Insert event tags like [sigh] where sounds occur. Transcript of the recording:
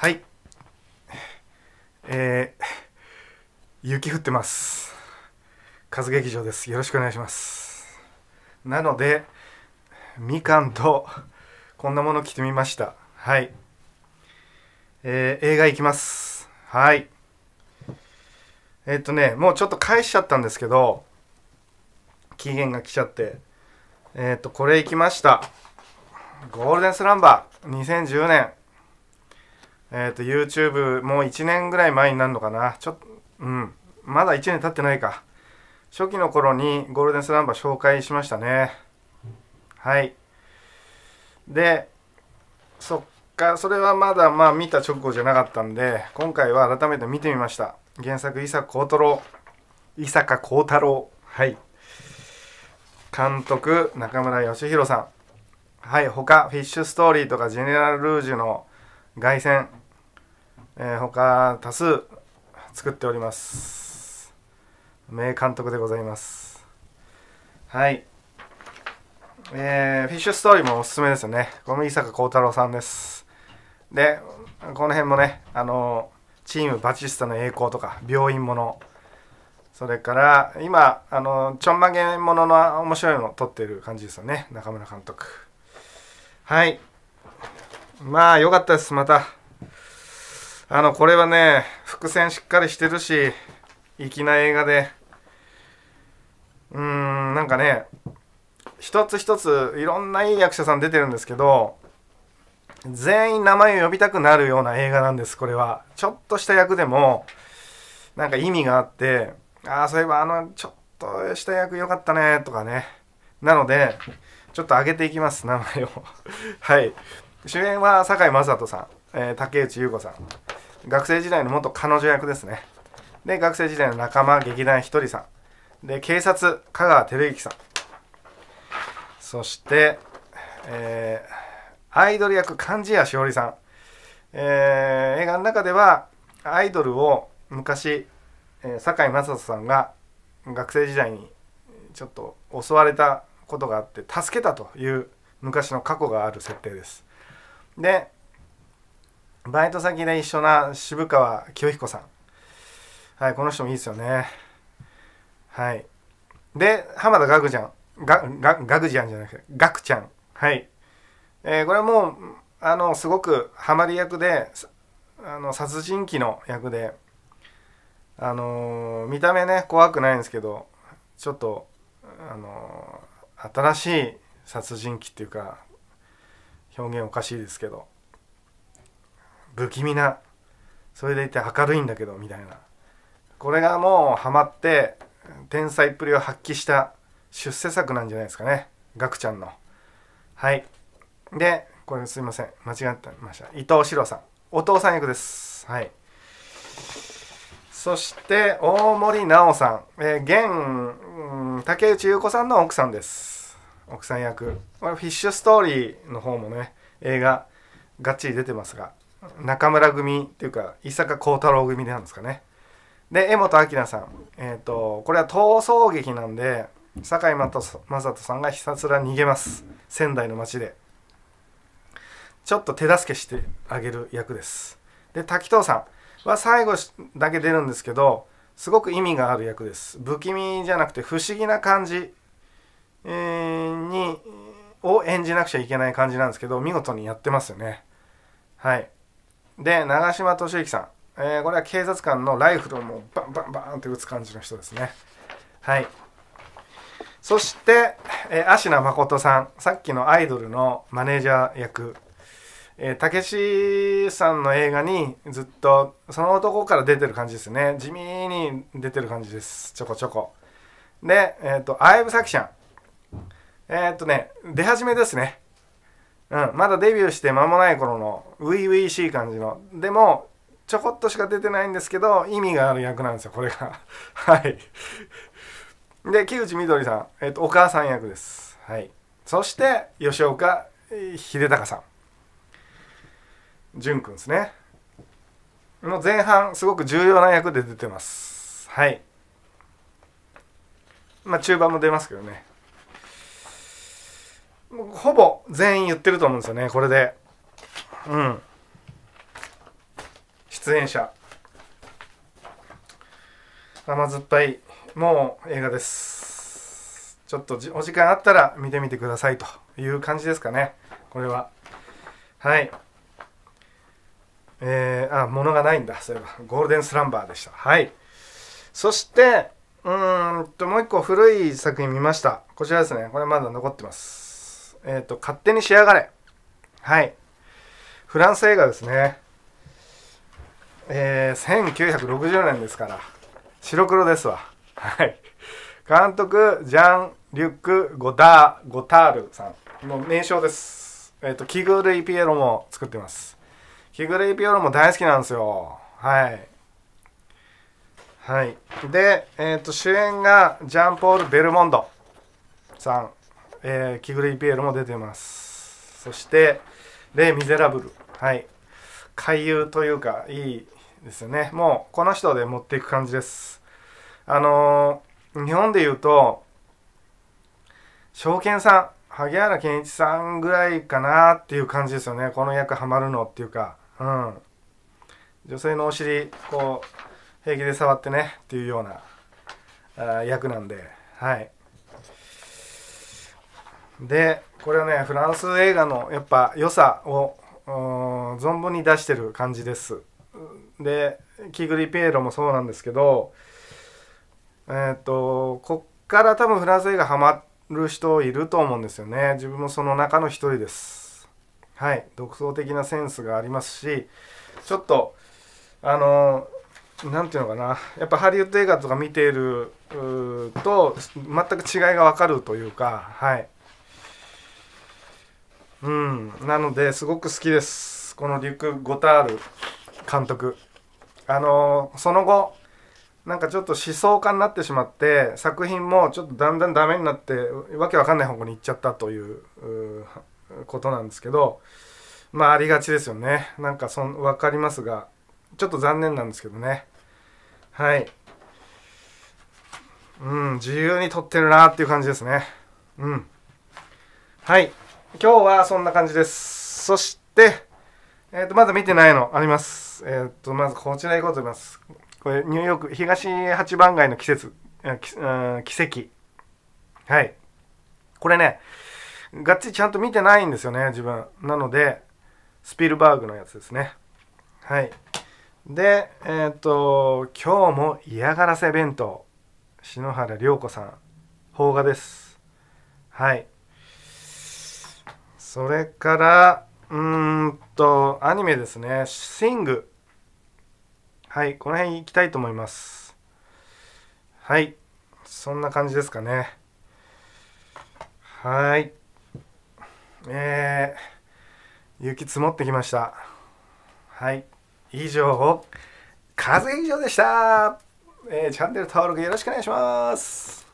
はい。えー、雪降ってます。カズ劇場です。よろしくお願いします。なので、みかんと、こんなもの着てみました。はい。えー、映画行きます。はい。えっとね、もうちょっと返しちゃったんですけど、期限が来ちゃって、えっと、これ行きました。ゴールデンスランバー2010年えっ、ー、と、YouTube もう1年ぐらい前になるのかな。ちょっと、うん。まだ1年経ってないか。初期の頃にゴールデンスランバー紹介しましたね。はい。で、そっか、それはまだまあ見た直後じゃなかったんで、今回は改めて見てみました。原作、伊坂幸太郎。伊坂幸太郎。はい。監督、中村義弘さん。はい、他、フィッシュストーリーとか、ジェネラル・ルージュの凱旋えー、他多数作っております名監督でございますはいえー、フィッシュストーリーもおすすめですよねこの伊坂幸太郎さんですでこの辺もねあのチームバチスタの栄光とか病院ものそれから今あのちょんまげものの面白いのを撮ってる感じですよね中村監督はいまあ良かったですまたあの、これはね、伏線しっかりしてるし、粋な映画で、うーん、なんかね、一つ一ついろんないい役者さん出てるんですけど、全員名前を呼びたくなるような映画なんです、これは。ちょっとした役でも、なんか意味があって、ああ、そういえばあの、ちょっとした役良かったね、とかね。なので、ちょっと上げていきます、名前を。[laughs] はい。主演は堺雅人さん、えー、竹内優子さん。学生時代の元彼女役ですねで学生時代の仲間劇団ひとりさんで警察香川照之さんそして、えー、アイドル役貫地谷しおりさん、えー、映画の中ではアイドルを昔、えー、堺雅人さんが学生時代にちょっと襲われたことがあって助けたという昔の過去がある設定ですでバイト先で一緒な渋川清彦さん。はい、この人もいいですよね。はい。で、浜田ガグちゃん。ガガガグジャンじゃなくて、ガクちゃん。はい。えー、これはもう、あの、すごくハマり役で、あの、殺人鬼の役で、あのー、見た目ね、怖くないんですけど、ちょっと、あのー、新しい殺人鬼っていうか、表現おかしいですけど、不気味なそれでいて明るいんだけどみたいなこれがもうハマって天才っぷりを発揮した出世作なんじゃないですかねガクちゃんのはいでこれすいません間違ってました伊藤史郎さんお父さん役ですはいそして大森奈緒さん、えー、現、うん、竹内優子さんの奥さんです奥さん役これフィッシュストーリーの方もね映画がっちり出てますが中村組っていうか伊坂幸太郎組なんですかねで江本明さん、えーと、これは逃走劇なんで堺雅人さんがひたすら逃げます仙台の町でちょっと手助けしてあげる役ですで滝藤さんは最後だけ出るんですけどすごく意味がある役です不気味じゃなくて不思議な感じ、えー、にを演じなくちゃいけない感じなんですけど見事にやってますよねはいで長嶋俊之さん、えー、これは警察官のライフルをもうバンバンバンって打つ感じの人ですねはいそして、え芦名誠さんさっきのアイドルのマネージャー役たけしさんの映画にずっとその男から出てる感じですね地味に出てる感じですちょこちょこでえっ、ー、と「アイブサキシャン」えっ、ー、とね出始めですねうんまだデビューして間もない頃の初々しい感じのでもちょこっとしか出てないんですけど意味がある役なんですよこれが [laughs] はいで木内みどりさん、えっとお母さん役ですはいそして吉岡秀隆さん淳君ですねの前半すごく重要な役で出てますはいまあ中盤も出ますけどねほぼ全員言ってると思うんですよねこれでうん出演者甘酸っぱいもう映画ですちょっとお時間あったら見てみてくださいという感じですかねこれははいえー、あ物がないんだそういえばゴールデンスランバーでしたはいそしてうんともう一個古い作品見ましたこちらですねこれまだ残ってますえっ、ー、と、勝手に仕上がれ。はい。フランス映画ですね。えー、1960年ですから、白黒ですわ。はい。監督、ジャン・リュック・ゴダー・ゴタールさんう名称です。えっ、ー、と、キグルイ・ピエロも作ってます。キグルイ・ピエロも大好きなんですよ。はい。はい。で、えっ、ー、と、主演がジャンポール・ベルモンドさん。えー、キグレイ・ピエロも出てますそして「レ・ミゼラブル」はい回遊というかいいですよねもうこの人で持っていく感じですあのー、日本で言うと証券さん萩原健一さんぐらいかなっていう感じですよねこの役ハマるのっていうかうん女性のお尻こう平気で触ってねっていうような役なんではいでこれはねフランス映画のやっぱ良さを存分に出してる感じですでキグリピエロもそうなんですけどえっ、ー、とこっから多分フランス映画ハマる人いると思うんですよね自分もその中の一人ですはい独創的なセンスがありますしちょっとあの何て言うのかなやっぱハリウッド映画とか見ていると全く違いが分かるというかはいうんなのですごく好きですこのリュク・ゴタール監督あのその後なんかちょっと思想家になってしまって作品もちょっとだんだんダメになってわけわかんない方向に行っちゃったということなんですけどまあありがちですよねなんかそん分かりますがちょっと残念なんですけどねはいうん自由に撮ってるなっていう感じですねうんはい今日はそんな感じです。そして、えっ、ー、と、まだ見てないのあります。えっ、ー、と、まずこちら行こうと思います。これ、ニューヨーク、東八番街の季節、奇跡。はい。これね、がっちりちゃんと見てないんですよね、自分。なので、スピルバーグのやつですね。はい。で、えっ、ー、と、今日も嫌がらせ弁当。篠原涼子さん、邦画です。はい。それからうんとアニメですね「シング」はいこの辺いきたいと思いますはいそんな感じですかねはいえー、雪積もってきましたはい以上風以上でした、えー、チャンネル登録よろしくお願いします